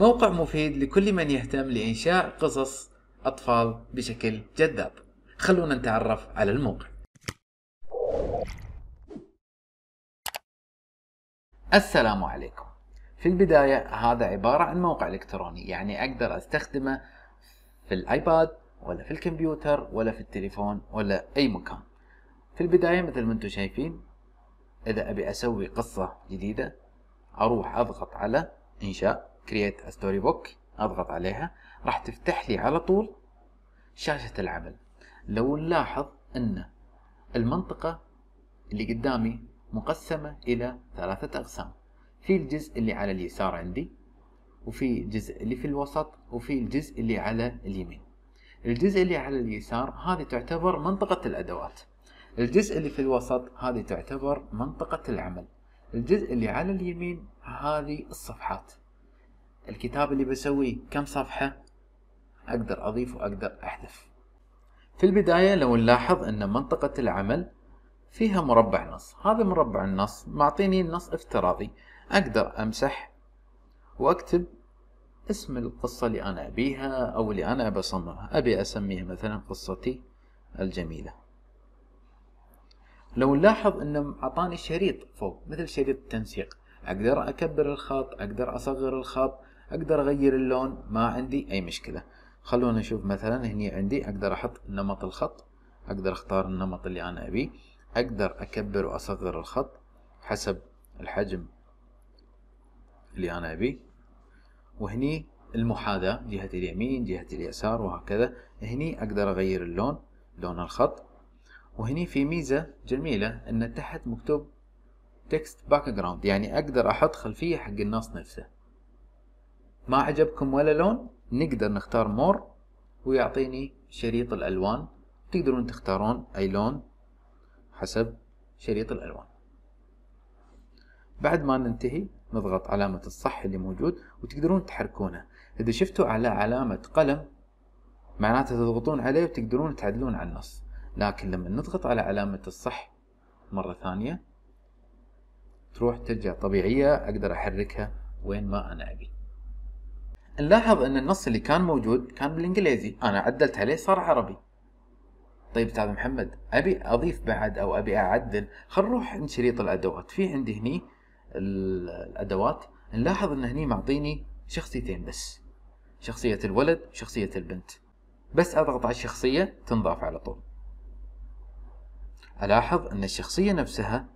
موقع مفيد لكل من يهتم لإنشاء قصص أطفال بشكل جذاب خلونا نتعرف على الموقع السلام عليكم في البداية هذا عبارة عن موقع إلكتروني يعني أقدر أستخدمه في الآيباد ولا في الكمبيوتر ولا في التليفون ولا أي مكان في البداية مثل ما انتم شايفين إذا أبي أسوي قصة جديدة أروح أضغط على إنشاء كرييت ستوري بوك اضغط عليها راح تفتح لي على طول شاشه العمل لو نلاحظ ان المنطقه اللي قدامي مقسمه الى ثلاثه اقسام في الجزء اللي على اليسار عندي وفي الجزء اللي في الوسط وفي الجزء اللي على اليمين الجزء اللي على اليسار هذه تعتبر منطقة الأدوات الجزء اللي في الوسط هذه تعتبر منطقة العمل الجزء اللي على اليمين هذه الصفحات الكتاب اللي بسويه كم صفحة أقدر أضيف وأقدر أحذف في البداية لو نلاحظ أن منطقة العمل فيها مربع نص هذا مربع النص معطيني النص افتراضي أقدر أمسح وأكتب اسم القصة اللي أنا أبيها أو اللي أنا أصممها أبي أسميها مثلا قصتي الجميلة لو نلاحظ أنه أعطاني شريط فوق مثل شريط التنسيق أقدر أكبر الخط أقدر أصغر الخط اقدر اغير اللون ما عندي اي مشكله خلونا نشوف مثلا هني عندي اقدر احط نمط الخط اقدر اختار النمط اللي انا ابيه اقدر اكبر واصغر الخط حسب الحجم اللي انا ابيه وهني المحاذاة جهة اليمين جهة اليسار وهكذا هني اقدر اغير اللون لون الخط وهني في ميزة جميلة ان تحت مكتوب تكست باك جراوند يعني اقدر احط خلفية حق النص نفسه ما عجبكم ولا لون نقدر نختار مور ويعطيني شريط الألوان تقدرون تختارون أي لون حسب شريط الألوان بعد ما ننتهي نضغط علامة الصح اللي موجود وتقدرون تحركونه إذا شفتوا على علامة قلم معناته تضغطون عليه وتقدرون تعدلون على النص لكن لما نضغط على علامة الصح مرة ثانية تروح ترجع طبيعية أقدر أحركها وين ما أنا أبي نلاحظ ان النص اللي كان موجود كان بالانجليزي انا عدلت عليه صار عربي طيب استاذ محمد ابي اضيف بعد او ابي اعدل خل نروح عند شريط الادوات في عندي هني الادوات نلاحظ ان هني معطيني شخصيتين بس شخصية الولد وشخصية البنت بس اضغط على الشخصية تنضاف على طول الاحظ ان الشخصية نفسها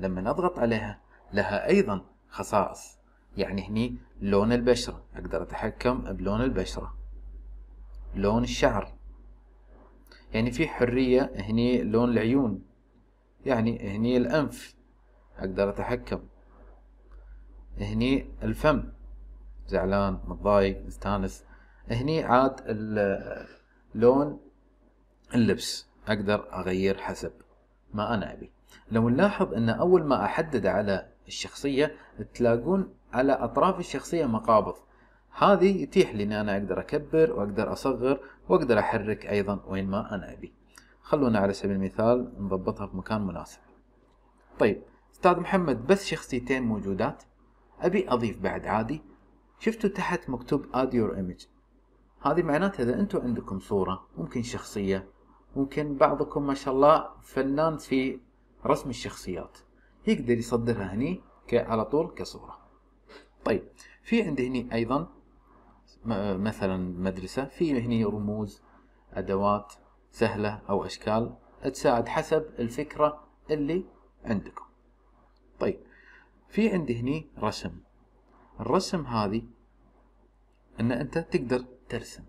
لما نضغط عليها لها ايضا خصائص يعني هني لون البشرة أقدر أتحكم بلون البشرة لون الشعر يعني في حرية هني لون العيون يعني هني الأنف أقدر أتحكم هني الفم زعلان متضايق مستانس هني عاد لون اللبس أقدر أغير حسب ما أنا أبي لو نلاحظ أن أول ما أحدد على الشخصية تلاقون على أطراف الشخصية مقابض هذه يتيح لي أني أنا أقدر أكبر وأقدر أصغر وأقدر أحرك أيضا وين ما أنا أبي خلونا على سبيل المثال نضبطها في مكان مناسب طيب أستاذ محمد بس شخصيتين موجودات أبي أضيف بعد عادي شفتوا تحت مكتوب add your image هذه معناتها إذا أنتم عندكم صورة ممكن شخصية ممكن بعضكم ما شاء الله فنان في رسم الشخصيات يقدر يصدرها هني على طول كصورة طيب في عندي هني أيضا مثلا مدرسة في هني رموز أدوات سهلة أو أشكال تساعد حسب الفكرة اللي عندكم طيب في عندي هني رسم الرسم هذه ان انت تقدر ترسم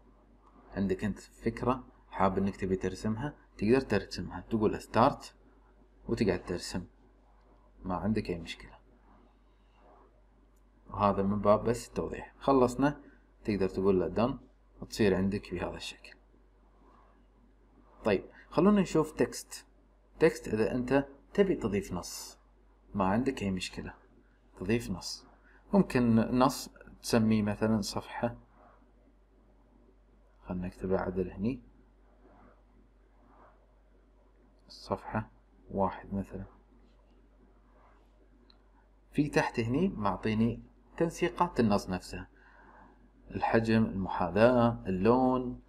عندك انت فكرة حاب انك تبي ترسمها تقدر ترسمها تقول ستارت وتقعد ترسم ما عندك اي مشكلة وهذا من باب بس التوضيح خلصنا تقدر تقول له دن وتصير عندك بهذا الشكل طيب خلونا نشوف تكست تكست اذا انت تبي تضيف نص ما عندك اي مشكلة تضيف نص ممكن نص تسميه مثلا صفحة خلنا نكتبه عدل هني صفحة واحد مثلا في تحت هني معطيني تنسيقات النص نفسه الحجم المحاذاة اللون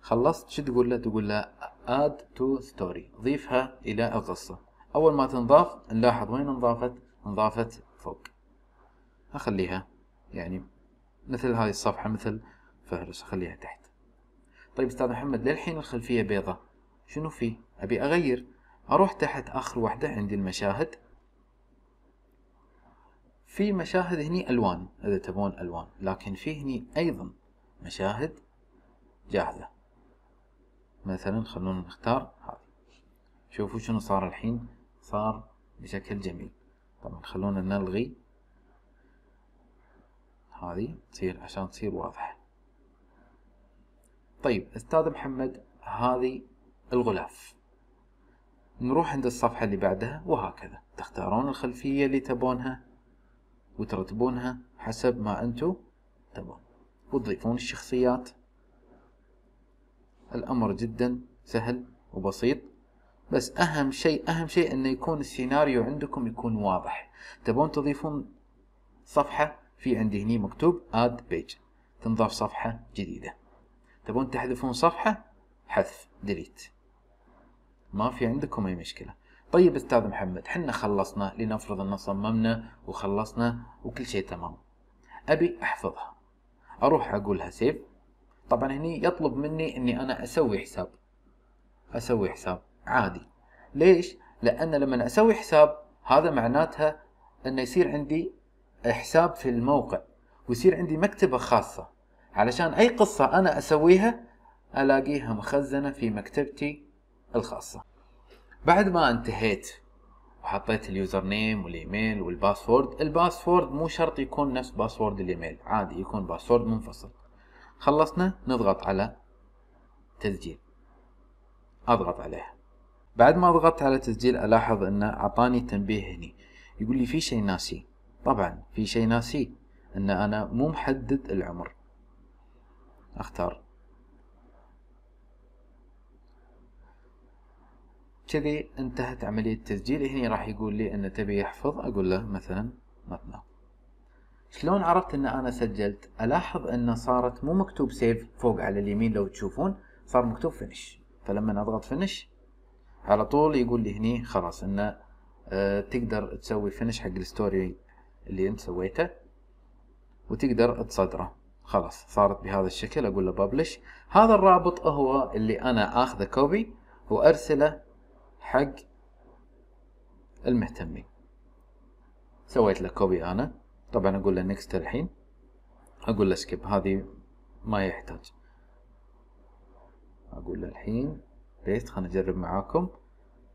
خلصت شو تقول له تقول له add to story ضيفها إلى القصة أول ما تنضاف نلاحظ وين انضافت انضافت فوق أخليها يعني مثل هذه الصفحة مثل فهرس أخليها تحت طيب أستاذ محمد للحين الخلفية بيضة شنو فيه أبي أغير أروح تحت آخر وحدة عندي المشاهد في مشاهد هني ألوان إذا تبون ألوان لكن في هني أيضا مشاهد جاهزة مثلا خلونا نختار هذه شوفوا شنو صار الحين صار بشكل جميل طبعا خلونا نلغي هذه تصير عشان تصير واضحة طيب أستاذ محمد هذه الغلاف نروح عند الصفحة اللي بعدها وهكذا تختارون الخلفية اللي تبونها وترتبونها حسب ما أنتم تبون وتضيفون الشخصيات الأمر جدا سهل وبسيط بس أهم شيء أهم شيء أنه يكون السيناريو عندكم يكون واضح تبون تضيفون صفحة في عندي هني مكتوب add page تنضاف صفحة جديدة تبون تحذفون صفحة حذف delete ما في عندكم اي مشكله طيب استاذ محمد حنا خلصنا لنفرض ان صممنا وخلصنا وكل شيء تمام ابي احفظها اروح اقولها سيف طبعا هني يطلب مني اني انا اسوي حساب اسوي حساب عادي ليش لان لما اسوي حساب هذا معناتها انه يصير عندي حساب في الموقع ويصير عندي مكتبه خاصه علشان اي قصه انا اسويها الاقيها مخزنه في مكتبتي الخاصه بعد ما انتهيت وحطيت اليوزر نيم والايميل والباسورد الباسورد مو شرط يكون نفس باسورد الايميل عادي يكون باسورد منفصل خلصنا نضغط على تسجيل اضغط عليه بعد ما ضغطت على تسجيل الاحظ انه اعطاني تنبيه هني يقول لي في شيء ناسي طبعا في شيء ناسي ان انا مو محدد العمر اختار كذي انتهت عملية التسجيل هنا راح يقول لي أن تبي يحفظ أقول له مثلا متنا شلون عرفت أن أنا سجلت ألاحظ أن صارت مو مكتوب سيف فوق على اليمين لو تشوفون صار مكتوب فينش فلما أضغط فينش على طول يقول لي هني خلاص أنه أه تقدر تسوي فينش حق الستوري اللي أنت سويته وتقدر تصدره خلاص صارت بهذا الشكل اقول له ببلش هذا الرابط هو اللي انا اخذه كوبي وارسله حق المهتمين سويت له كوبي انا طبعا اقول له نكست الحين اقول له سكيب هذه ما يحتاج اقول له الحين بيست خلنا نجرب معاكم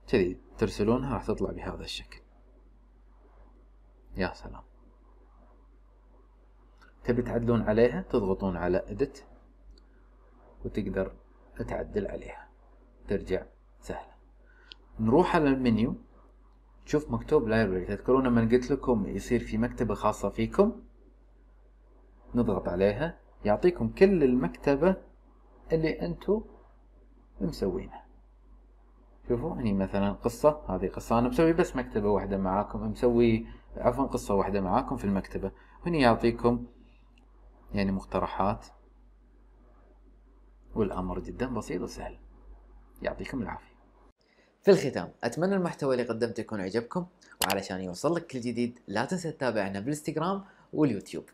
كذي ترسلونها راح تطلع بهذا الشكل يا سلام تبي تعدلون عليها تضغطون على ادت وتقدر تعدل عليها ترجع سهل نروح على المنيو نشوف مكتوب لايبرري تذكرون لما قلت لكم يصير في مكتبة خاصة فيكم نضغط عليها يعطيكم كل المكتبة اللي انتو مسوينها شوفوا هني مثلا قصة هذه قصة أنا مسوي بس مكتبة واحدة معاكم مسوي عفوا قصة واحدة معاكم في المكتبة هني يعطيكم يعني مقترحات والأمر جدا بسيط وسهل يعطيكم العافية في الختام أتمنى المحتوى اللي قدمته يكون عجبكم وعلشان يوصل لك كل جديد لا تنسى تتابعنا بالانستغرام واليوتيوب